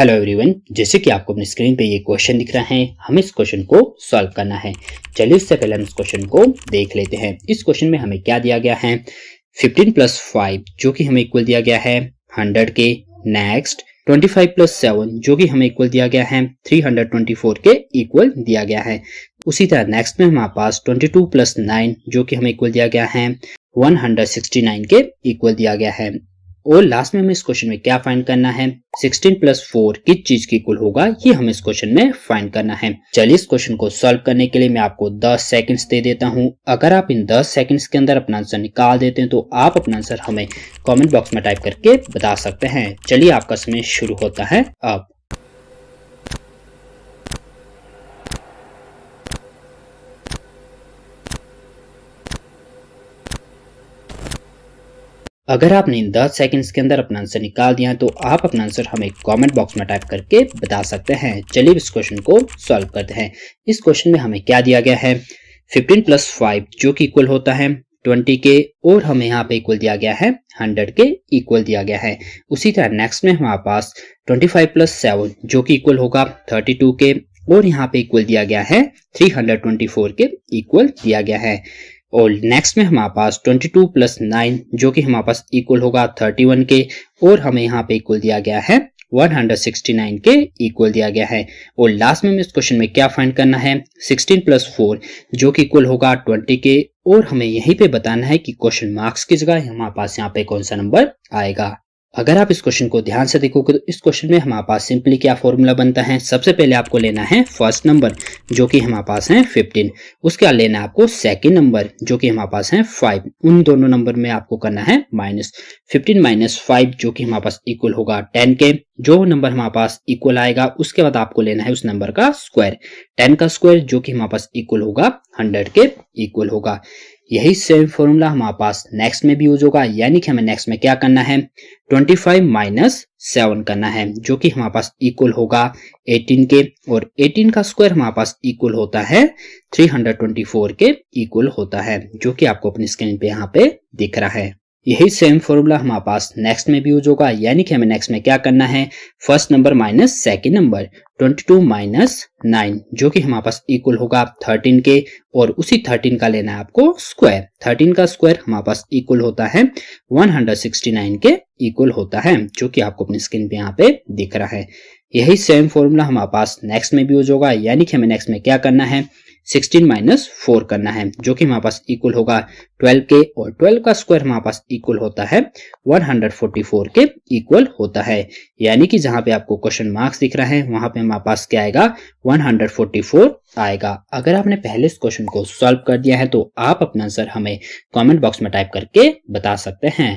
hello everyone जैसे कि आपको अपनी स्क्रीन पे ये क्वेश्चन दिख रहा है हमें इस क्वेश्चन को सॉल्व करना है चलिए उससे पहले हम इस क्वेश्चन को देख लेते हैं इस क्वेश्चन में हमें क्या दिया गया है 15 प्लस फाइव जो कि हमें इक्वल दिया गया है 100 के नेक्स्ट 25 प्लस सेवन जो कि हमें इक्वल दिया गया है 324 के इक्वल दिया गया है उसी तरह नेक्स्ट में हमारे पास ट्वेंटी प्लस नाइन जो कि हमें इक्वल दिया गया है 169 के इक्वल दिया गया है और लास्ट में हमें इस क्वेश्चन में क्या फाइंड करना है 16 प्लस फोर किस चीज की कुल होगा ये हमें इस क्वेश्चन में फाइंड करना है चलिए इस क्वेश्चन को सॉल्व करने के लिए मैं आपको 10 सेकंड्स दे देता हूँ अगर आप इन 10 सेकंड्स के अंदर अपना आंसर निकाल देते हैं तो आप अपना आंसर हमें कॉमेंट बॉक्स में टाइप करके बता सकते हैं चलिए आपका समय शुरू होता है अब अगर आपने 10 सेकंड्स के अंदर अपना आंसर निकाल दिया तो आप अपना आंसर हमें कमेंट बॉक्स में टाइप करके बता सकते हैं चलिए इस क्वेश्चन को सॉल्व करते हैं इस क्वेश्चन में हमें क्या दिया गया है 15 प्लस फाइव जो कि इक्वल होता है 20 के और हमें यहाँ पे इक्वल दिया गया है 100 के इक्वल दिया गया है उसी तरह नेक्स्ट में हमारे पास ट्वेंटी फाइव प्लस सेवन जो कि इक्वल होगा टू के और यहाँ पे इक्वल दिया गया है फोर के इक्वल दिया गया है और नेक्स्ट में हमारे पास 22 प्लस नाइन जो कि हमारे पास इक्वल होगा 31 के और हमें यहाँ पे इक्वल दिया गया है 169 के इक्वल दिया गया है और लास्ट में इस क्वेश्चन में क्या फाइंड करना है 16 प्लस फोर जो कि इक्वल होगा 20 के और हमें यहीं पे बताना है कि क्वेश्चन मार्क्स की जगह हमारे पास यहाँ पे कौन सा नंबर आएगा अगर आप इस क्वेश्चन को ध्यान से देखोगे तो इस क्वेश्चन में हमारे पास सिंपली क्या फॉर्मूला बनता है सबसे पहले आपको लेना है फर्स्ट नंबर जो कि हमारे पास है 15 उसके बाद लेना है आपको सेकंड नंबर जो कि हमारे पास है 5 उन दोनों नंबर में आपको करना है माइनस 15 माइनस फाइव जो कि हमारे पास इक्वल होगा टेन के जो नंबर हमारे पास इक्वल आएगा उसके बाद आपको लेना है उस नंबर का स्क्वायर टेन का स्क्वायर जो कि हमारे पास इक्वल होगा हंड्रेड के इक्वल होगा यही सेम फॉर्मूला हमारे पास नेक्स्ट में भी यूज होगा यानी कि हमें नेक्स्ट में क्या करना है 25 फाइव माइनस सेवन करना है जो कि हमारे पास इक्वल होगा 18 के और 18 का स्क्वायर हमारे पास इक्वल होता है 324 के इक्वल होता है जो कि आपको अपनी स्क्रीन पे यहाँ पे दिख रहा है यही सेम फॉर्मूला हमारे पास नेक्स्ट में भी यूज होगा यानी कि हमें नेक्स्ट में क्या करना है first number minus second number 22 minus nine जो कि हमारे पास इक्वल होगा 13 के और उसी 13 का लेना है आपको स्क्वायर 13 का स्क्वायर हमारे पास इक्वल होता है 169 के इक्वल होता है जो कि आपको अपनी स्क्रीन पे यहाँ पे दिख रहा है यही सेम फॉर्मूला हमारे पास नेक्स्ट में भी यूज होगा यानी कि हमें नेक्स्ट में क्या करना है 16 माइनस फोर करना है जो कि हमारे पास इक्वल होगा 12 के और 12 का स्क्वायर हमारे पास इक्वल होता है 144 के इक्वल होता है यानी कि जहां पे आपको क्वेश्चन मार्क्स दिख रहा है वहां पे हमारे पास क्या आएगा 144 आएगा अगर आपने पहले इस क्वेश्चन को सॉल्व कर दिया है तो आप अपना आंसर हमें कमेंट बॉक्स में टाइप करके बता सकते हैं